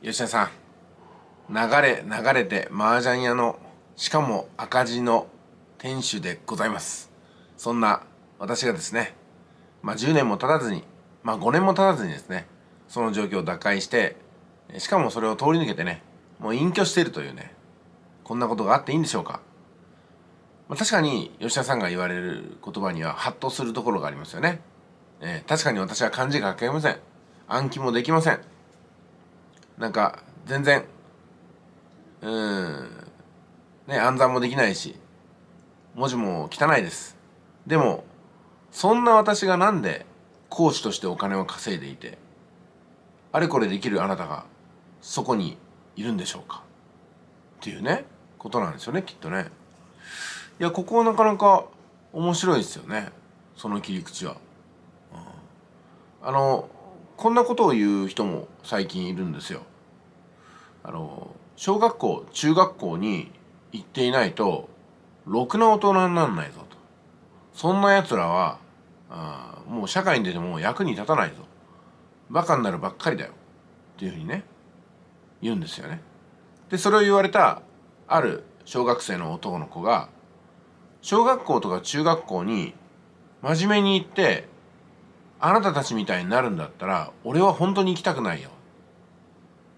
吉田さん流れ流れて麻雀屋のしかも赤字の店主でございますそんな私がですねまあ10年も経たずにまあ5年も経たずにですねその状況を打開してしかもそれを通り抜けてねもう隠居しているというねこんなことがあっていいんでしょうか、まあ、確かに吉田さんが言われる言葉にはハッとするところがありますよね、えー、確かに私は漢字が書けません暗記もできませんなんか全然うんね暗算もできないし文字も汚いですでもそんな私がなんで講師としてお金を稼いでいてあれこれできるあなたがそこにいるんでしょうかっていうねことなんですよねきっとねいやここはなかなか面白いですよねその切り口は、うん、あのこんなことを言う人も最近いるんですよ。あの小学校中学校に行っていないとろくな大人になんないぞとそんなやつらはあもう社会に出ても役に立たないぞバカになるばっかりだよっていうふうにね言うんですよね。でそれを言われたある小学生の男の子が小学校とか中学校に真面目に行ってあなたたちみたいになるんだったら俺は本当に行きたくないよ。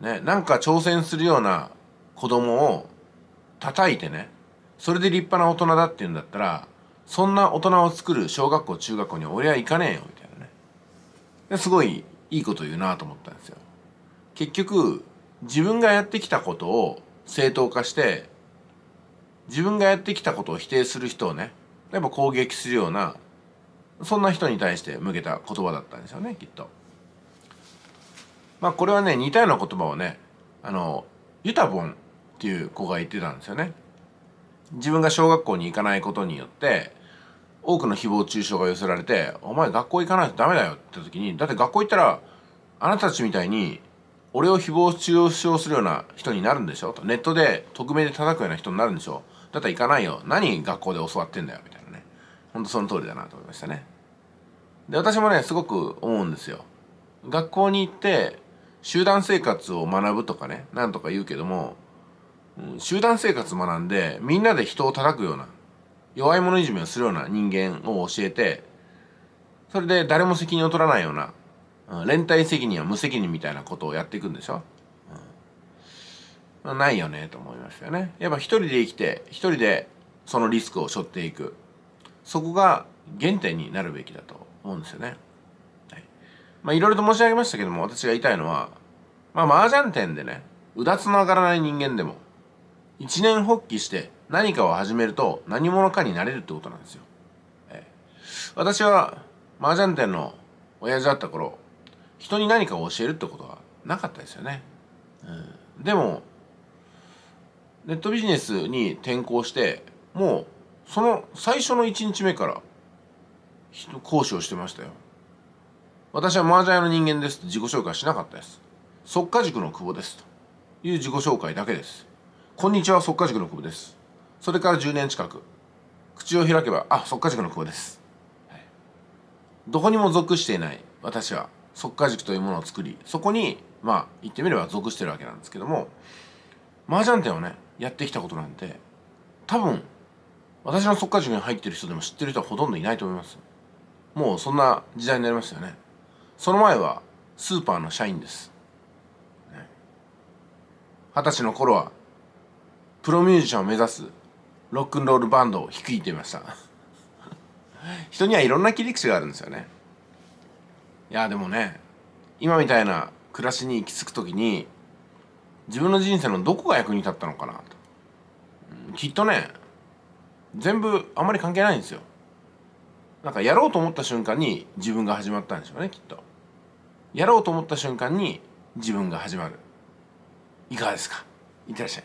ね、なんか挑戦するような子供を叩いてねそれで立派な大人だって言うんだったらそんな大人を作る小学校中学校に俺は行かねえよみたいなねですごいいいこと言うなと思ったんですよ。結局自分がやってきたことを正当化して自分がやってきたことを否定する人をねやっぱ攻撃するようなそんな人に対して向けた言葉だったんですよねきっと。まあこれはね似たような言葉をねあのユタボンっていう子が言ってたんですよね。自分が小学校に行かないことによって多くの誹謗中傷が寄せられて「お前学校行かないとダメだよ」って時にだって学校行ったらあなたたちみたいに俺を誹謗中傷するような人になるんでしょとネットで匿名で叩くような人になるんでしょだったら行かないよ何学校で教わってんだよみたいなねほんとその通りだなと思いましたね。で私もねすごく思うんですよ学校に行って集団生活を学ぶとかねなんとか言うけども、うん、集団生活学んでみんなで人を叩くような弱い者いじめをするような人間を教えてそれで誰も責任を取らないような、うん、連帯責任は無責任みたいなことをやっていくんでしょ、うんまあ、ないよねと思いましたよねやっぱ一人で生きて一人でそのリスクを背負っていくそこが原点になるべきだと思うんですよね。はい。まあ、いろいろと申し上げましたけども、私が言いたいのは、まあ、麻雀店でね、うだつの上がらない人間でも、一年発起して何かを始めると何者かになれるってことなんですよ。えー、私は、麻雀店の親父だった頃、人に何かを教えるってことはなかったですよね。うん、でも、ネットビジネスに転向して、もう、その最初の1日目から講師をしてましたよ私は麻雀屋の人間ですと自己紹介しなかったですっか、塾の久保ですという自己紹介だけですこんにちはっか、塾の久保ですそれから10年近く口を開けばあっか塾の久保です、はい、どこにも属していない私はっか塾というものを作りそこにまあ言ってみれば属してるわけなんですけども麻雀店をねやってきたことなんて多分私のっか、塾に入ってる人でも知ってる人はほとんどいないと思いますもうそんな時代になりましたよねその前はスーパーの社員です二十歳の頃はプロミュージシャンを目指すロックンロールバンドを率いていました 人にはいろんな切り口があるんですよねいやでもね今みたいな暮らしに行き着く時に自分の人生のどこが役に立ったのかなときっとね全部あんまり関係ないんですよなんかやろうと思った瞬間に自分が始まったんでしょうねきっとやろうと思った瞬間に自分が始まるいかがですかいってらっしゃい